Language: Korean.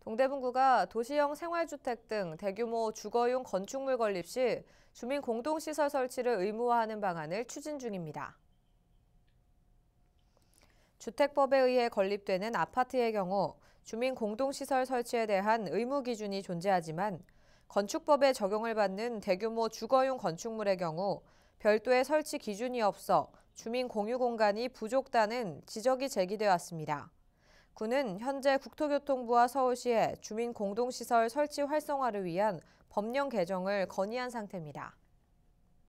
동대문구가 도시형 생활주택 등 대규모 주거용 건축물 건립 시 주민 공동시설 설치를 의무화하는 방안을 추진 중입니다. 주택법에 의해 건립되는 아파트의 경우 주민 공동시설 설치에 대한 의무 기준이 존재하지만 건축법에 적용을 받는 대규모 주거용 건축물의 경우 별도의 설치 기준이 없어 주민 공유 공간이 부족다는 지적이 제기되었습니다. 군은 현재 국토교통부와 서울시에 주민 공동시설 설치 활성화를 위한 법령 개정을 건의한 상태입니다.